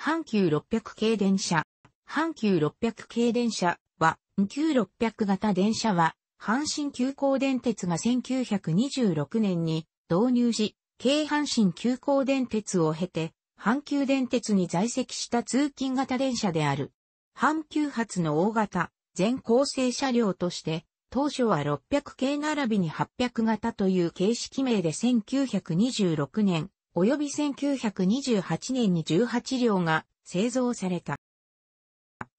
阪急600系電車。阪急600系電車は、旧600型電車は、阪神急行電鉄が1926年に導入し、京阪神急行電鉄を経て、阪急電鉄に在籍した通勤型電車である。阪急発の大型、全構成車両として、当初は600系並びに800型という形式名で1926年、及び1928年に18両が製造された。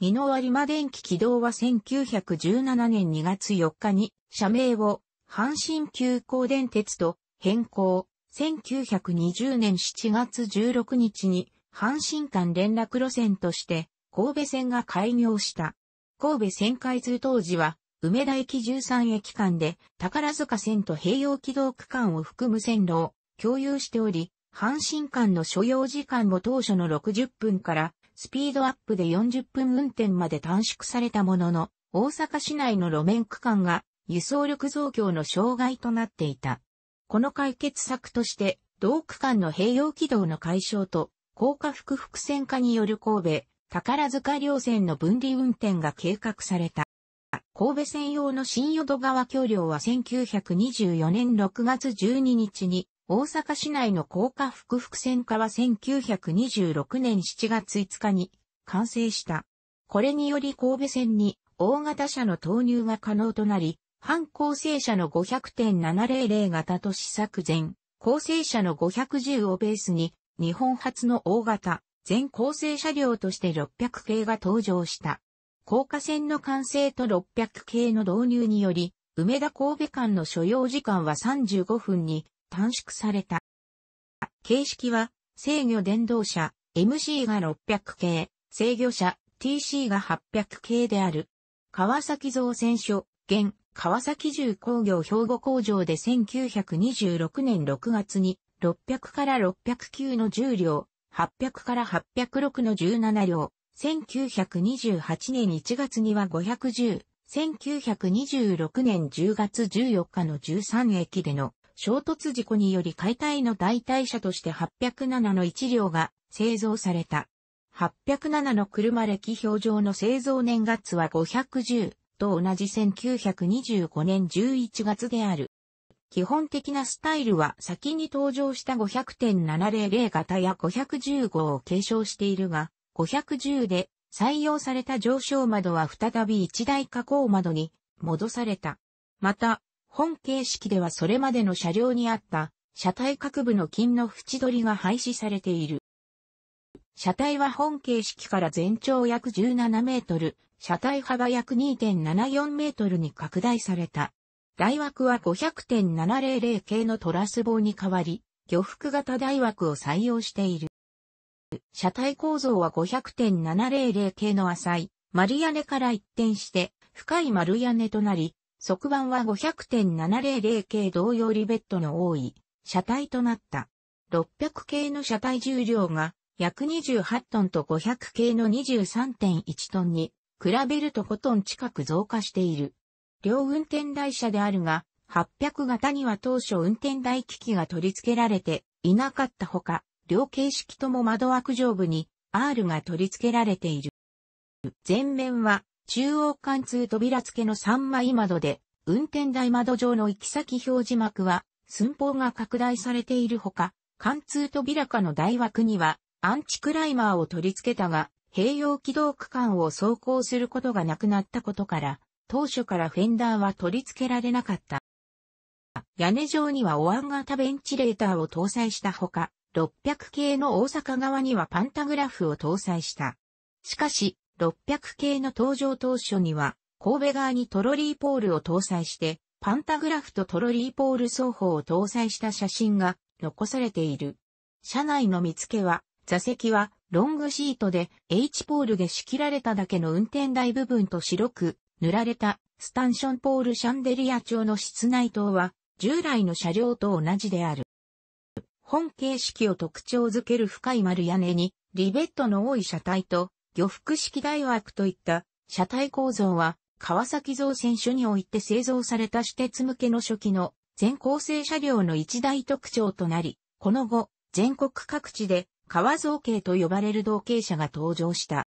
美濃有馬電気軌道は1917年2月4日に社名を阪神急行電鉄と変更。1920年7月16日に阪神間連絡路線として神戸線が開業した。神戸線開通当時は梅田駅13駅間で宝塚線と併用軌道区間を含む線路を共有しており、阪神間の所要時間も当初の60分からスピードアップで40分運転まで短縮されたものの、大阪市内の路面区間が輸送力増強の障害となっていた。この解決策として、同区間の併用軌道の解消と、高架複複線化による神戸、宝塚両線の分離運転が計画された。神戸線用の新淀川橋梁は1924年6月12日に大阪市内の高架副々線化は1926年7月5日に完成した。これにより神戸線に大型車の投入が可能となり、反構成車の500.700型と試作前、構成車の510をベースに、日本初の大型、全構成車両として600系が登場した。高架線の完成と600系の導入により、梅田神戸間の所要時間は35分に短縮された。形式は、制御電動車 MC が600系、制御車 TC が800系である。川崎造船所、現、川崎重工業兵庫工場で1926年6月に、600から609の10両、800から806の17両、1928年1月には510、1926年10月14日の13駅での衝突事故により解体の代替車として807の1両が製造された。807の車歴表上の製造年月は510と同じ1925年11月である。基本的なスタイルは先に登場した500.700型や515を継承しているが、510で採用された上昇窓は再び一大加工窓に戻された。また、本形式ではそれまでの車両にあった、車体各部の金の縁取りが廃止されている。車体は本形式から全長約17メートル、車体幅約2.74メートルに拡大された。台枠は500.700系のトラス棒に代わり、魚服型台枠を採用している。車体構造は500.700系の浅い丸屋根から一転して深い丸屋根となり、側板は500.700系同様リベットの多い車体となった。600系の車体重量が約28トンと500系の23.1トンに比べると5トン近く増加している。両運転台車であるが、800型には当初運転台機器が取り付けられていなかったほか、両形式とも窓枠上部に R が取り付けられている。前面は中央貫通扉付けの三枚窓で、運転台窓上の行き先表示幕は、寸法が拡大されているほか、貫通扉下の台枠には、アンチクライマーを取り付けたが、併用軌道区間を走行することがなくなったことから、当初からフェンダーは取り付けられなかった。屋根上にはお椀型ベンチレーターを搭載したほか、600系の大阪側にはパンタグラフを搭載した。しかし、600系の登場当初には、神戸側にトロリーポールを搭載して、パンタグラフとトロリーポール双方を搭載した写真が残されている。車内の見つけは、座席はロングシートで H ポールで仕切られただけの運転台部分と白く塗られたスタンションポールシャンデリア調の室内灯は従来の車両と同じである。本形式を特徴づける深い丸屋根にリベットの多い車体と漁服式大枠といった車体構造は、川崎造船所において製造された私鉄向けの初期の全構成車両の一大特徴となり、この後、全国各地で川造形と呼ばれる同型車が登場した。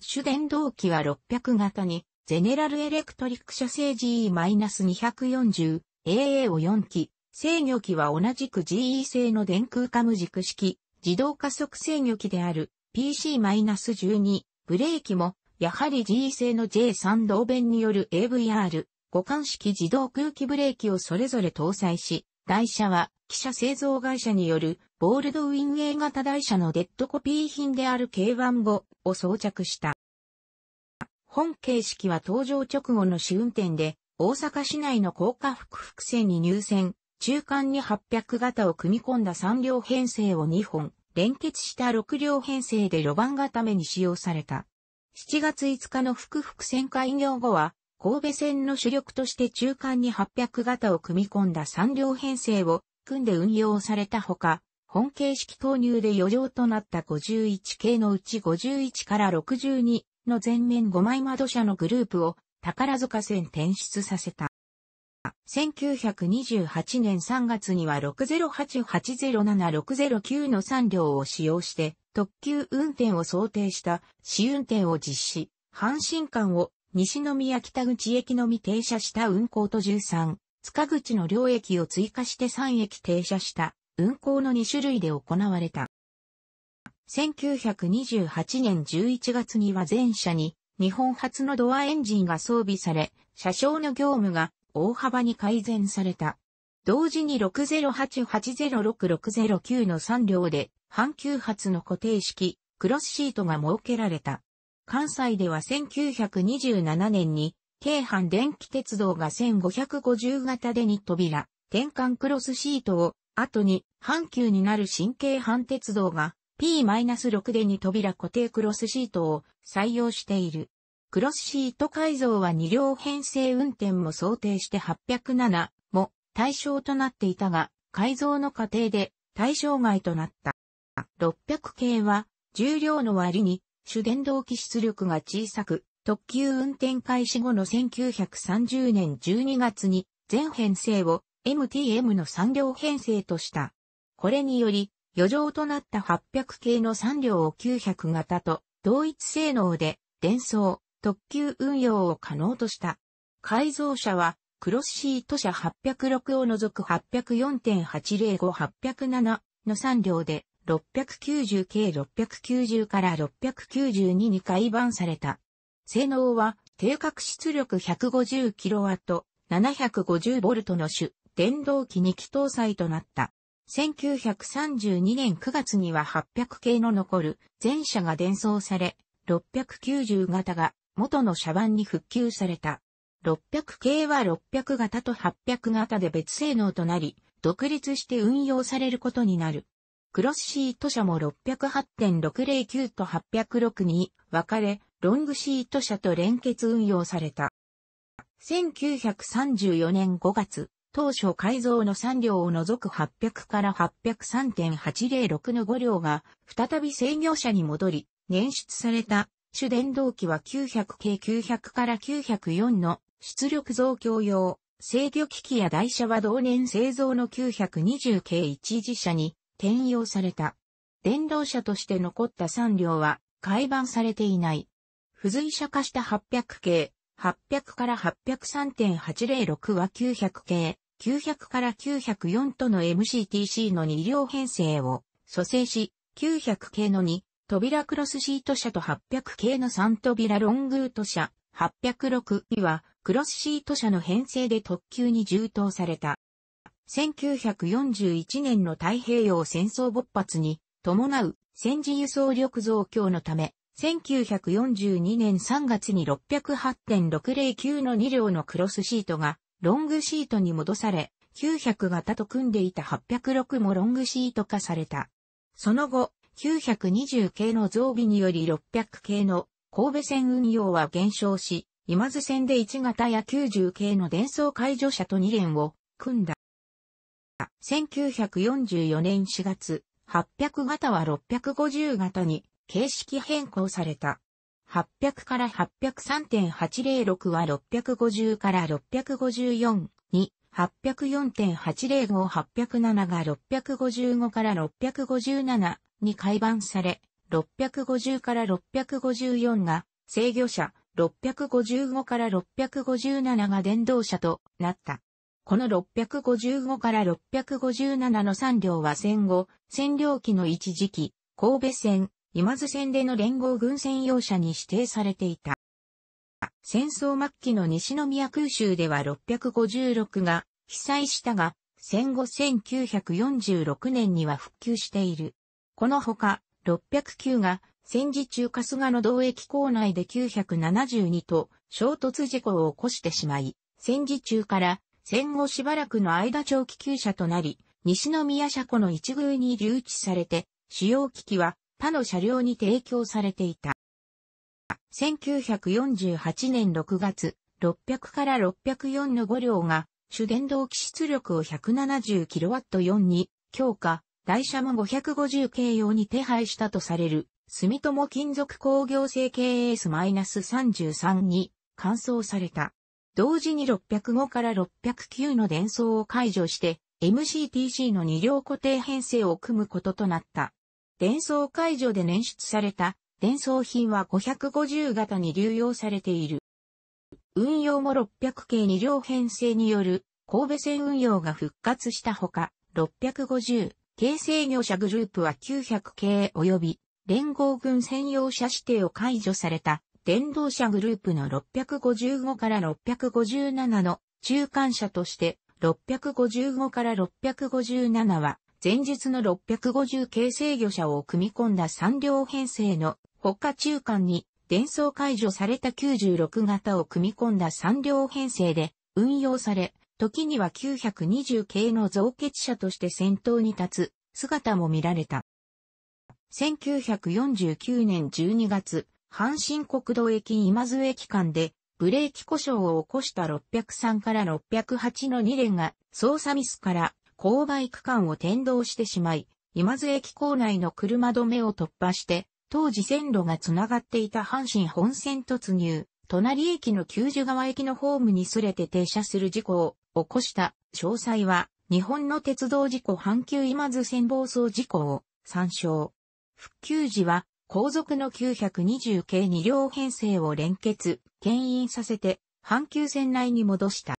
主電動機は600型に、ゼネラルエレクトリック社製 GE-240AA を4機、制御機は同じく GE 製の電空カム軸式、自動加速制御機である PC-12 ブレーキも、やはり G 製の J3 同弁による AVR、互換式自動空気ブレーキをそれぞれ搭載し、台車は、汽車製造会社による、ボールドウィン A 型台車のデッドコピー品である K15 を装着した。本形式は登場直後の試運転で、大阪市内の高架複複線に入線、中間に800型を組み込んだ3両編成を2本、連結した6両編成で路盤ために使用された。7月5日の福福線開業後は、神戸線の主力として中間に800型を組み込んだ3両編成を組んで運用されたほか、本形式投入で余剰となった51系のうち51から62の全面5枚窓車のグループを宝塚線転出させた。1928年3月には608807-609の3両を使用して特急運転を想定した試運転を実施、阪神間を西宮北口駅のみ停車した運行と13、塚口の両駅を追加して3駅停車した運行の2種類で行われた。1928年11月には全車に日本初のドアエンジンが装備され、車掌の業務が大幅に改善された。同時に608806609の3両で、半球発の固定式、クロスシートが設けられた。関西では1927年に、京阪電気鉄道が1550型でに扉、転換クロスシートを、後に、半球になる新京阪鉄道が、P-6 でに扉固定クロスシートを採用している。クロスシート改造は2両編成運転も想定して807も対象となっていたが、改造の過程で対象外となった。600系は重量の割に主電動機出力が小さく、特急運転開始後の1930年12月に全編成を MTM の3両編成とした。これにより、余剰となった800系の3両を900型と同一性能で、伝送、特急運用を可能とした。改造車は、クロスシート車806を除く804.805-807の3両で、690 k 690から692に改版された。性能は、低角出力 150kW、750V の種、電動機2機搭載となった。1932年9月には800系の残る全車が伝送され、690型が元の車番に復旧された。600系は600型と800型で別性能となり、独立して運用されることになる。クロスシート車も608.609と806に分かれ、ロングシート車と連結運用された。1934年5月、当初改造の3両を除く800から803.806の5両が再び制御車に戻り、捻出された主電動機は 900K900 から904の出力増強用、制御機器や台車は同年製造の 920K1 次車に転用された。電動車として残った3両は、改版されていない。付随車化した800系、800から803.806は900系、900から904との MCTC の2両編成を蘇生し、900系の2、扉クロスシート車と800系の3扉ロングート車、806は、クロスシート車の編成で特急に充当された。1941年の太平洋戦争勃発に伴う戦時輸送力増強のため、1942年3月に608.609の2両のクロスシートがロングシートに戻され、900型と組んでいた806もロングシート化された。その後、920系の増備により600系の神戸線運用は減少し、今津線で1型や90系の伝送解除車と2連を組んだ。1944年4月、800型は650型に形式変更された。800から803.806は650から654に、804.805、807が655から657、に改版され、650から654が制御車、655から657が電動車となった。この655から657の3両は戦後、占領期の一時期、神戸線、今津線での連合軍専用車に指定されていた。戦争末期の西宮空襲では656が被災したが、戦後1946年には復旧している。このほか、609が戦時中春日の同駅構内で972と衝突事故を起こしてしまい、戦時中から戦後しばらくの間長期休車となり、西宮車庫の一宮に留置されて、主要機器は他の車両に提供されていた。1948年6月、600から604の5両が主電動機出力を 170kW4 に強化、台車も550系用に手配したとされる、住友金属工業製系 AS-33 に換装された。同時に605から609の伝送を解除して、MCTC の2両固定編成を組むこととなった。伝送解除で捻出された伝送品は550型に流用されている。運用も600系2両編成による神戸線運用が復活したほか、650、軽制御車グループは900系及び連合軍専用車指定を解除された電動車グループの655から657の中間車として655から657は前述の650軽制御車を組み込んだ3両編成の他中間に伝送解除された96型を組み込んだ3両編成で運用され時には920系の造血者として先頭に立つ姿も見られた。1949年12月、阪神国道駅今津駅間でブレーキ故障を起こした603から608の2連が操作ミスから勾配区間を転動してしまい、今津駅構内の車止めを突破して、当時線路が繋がっていた阪神本線突入、隣駅の九十川駅のホームにすれて停車する事故を起こした詳細は日本の鉄道事故阪急今津線暴走事故を参照。復旧時は後続の920系2両編成を連結、牽引させて阪急線内に戻した。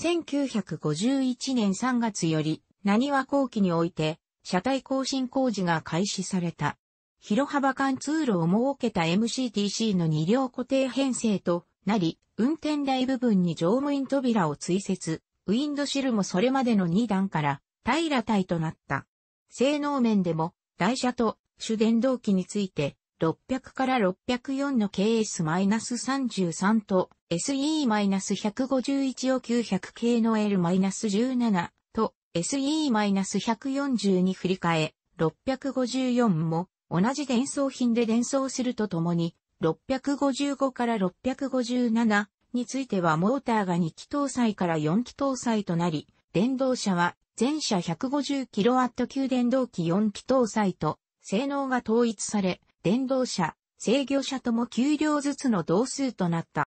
1951年3月より、何は後期において、車体更新工事が開始された。広幅間通路を設けた MCTC の2両固定編成となり、運転台部分に乗務員扉を追設、ウィンドシルもそれまでの2段から平体となった。性能面でも、台車と主電動機について、600から604の KS-33 と SE-151 を900系の L-17 と SE-142 振り替え654も同じ伝送品で伝送するとともに655から657についてはモーターが2気搭載から4気搭載となり、電動車は全車 150kW 級電動機4気搭載と性能が統一され、電動車、制御車とも給料ずつの同数となった。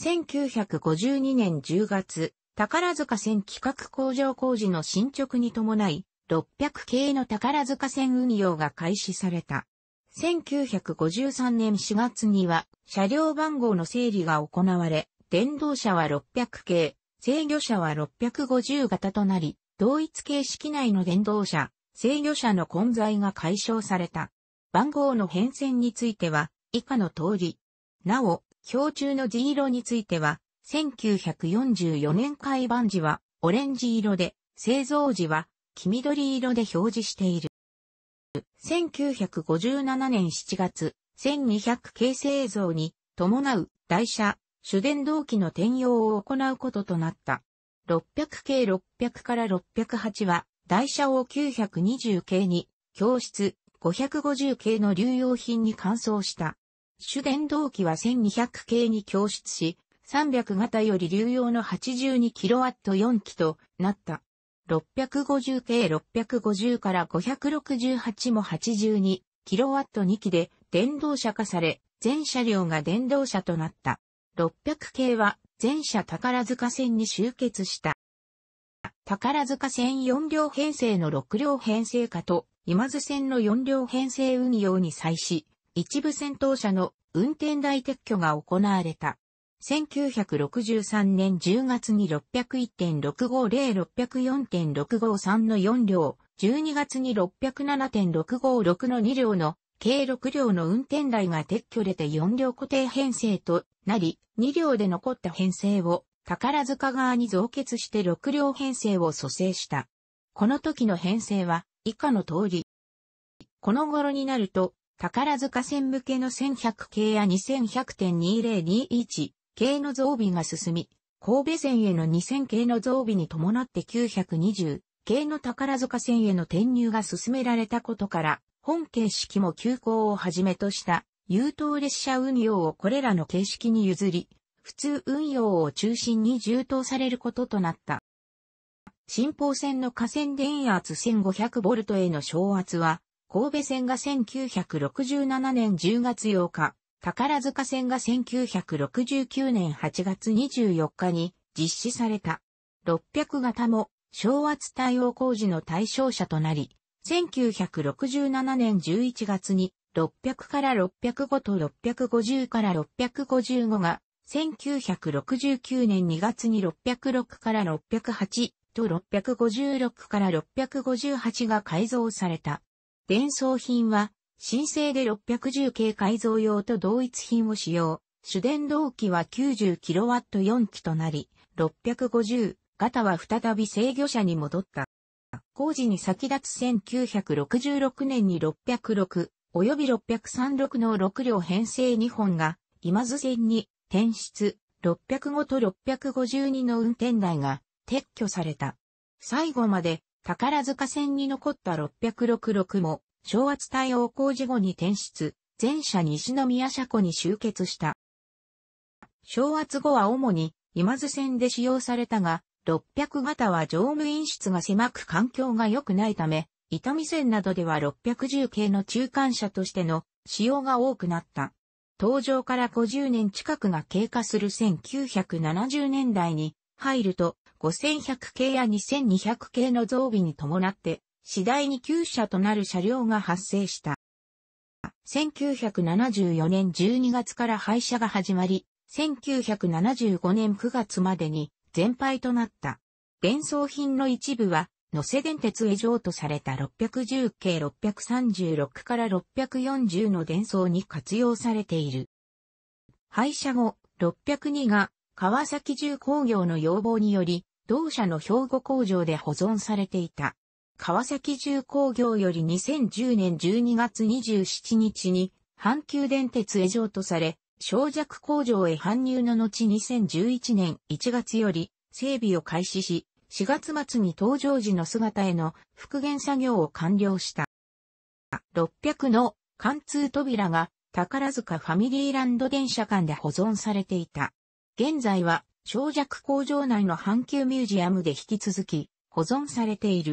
1952年10月、宝塚線企画工場工事の進捗に伴い、600系の宝塚線運用が開始された。1953年4月には車両番号の整理が行われ、電動車は600系、制御車は650型となり、同一形式内の電動車、制御車の混在が解消された。番号の変遷については、以下の通り。なお、標中の G 色については、1944年開版時はオレンジ色で、製造時は黄緑色で表示している。1957年7月、1200形成像に伴う台車、主電動機の転用を行うこととなった。600系600から608は、台車を920系に、教室、550系の流用品に換装した。主電動機は1200系に教室し、300型より流用の 82kW4 機となった。650系650から568も 82kW2 機で電動車化され、全車両が電動車となった。600系は全車宝塚線に集結した。宝塚線4両編成の6両編成化と今津線の4両編成運用に際し、一部先頭車の運転台撤去が行われた。1963年10月に601.65060.653の4両、12月に607.656の2両の計6両の運転台が撤去れて4両固定編成となり、2両で残った編成を宝塚側に増結して6両編成を蘇生した。この時の編成は以下の通り。この頃になると、宝塚線向けの1100系や2100.2021、系の増備が進み、神戸線への2000系の増備に伴って920系の宝塚線への転入が進められたことから、本形式も急行をはじめとした優等列車運用をこれらの形式に譲り、普通運用を中心に充当されることとなった。新方線の河川電圧 1500V への昇圧は、神戸線が1967年10月8日、宝塚線が1969年8月24日に実施された。600型も昭和対応工事の対象者となり、1967年11月に600から605と650から655が、1969年2月に606から608と656から658が改造された。伝送品は申請で610系改造用と同一品を使用。主電動機は 90kW4 機となり、650型は再び制御車に戻った。工事に先立つ1966年に606及び636の6両編成2本が今津線に転出605と652の運転台が撤去された。最後まで宝塚線に残った666も昭圧対応工事後に転出、前者西宮車庫に集結した。昭圧後は主に今津線で使用されたが、600型は乗務員室が狭く環境が良くないため、伊丹線などでは610系の中間車としての使用が多くなった。登場から50年近くが経過する1970年代に入ると5100系や2200系の増備に伴って次第に旧車となる車両が発生した。1974年12月から廃車が始まり、1975年9月までに全廃となった。伝送品の一部は、野瀬電鉄へ譲渡された610系636から640の伝送に活用されている。廃車後、602が川崎重工業の要望により、同社の兵庫工場で保存されていた。川崎重工業より2010年12月27日に、阪急電鉄へ譲渡され、小弱工場へ搬入の後2011年1月より整備を開始し、4月末に登場時の姿への復元作業を完了した。600の貫通扉が宝塚ファミリーランド電車間で保存されていた。現在は小弱工場内の阪急ミュージアムで引き続き保存されている。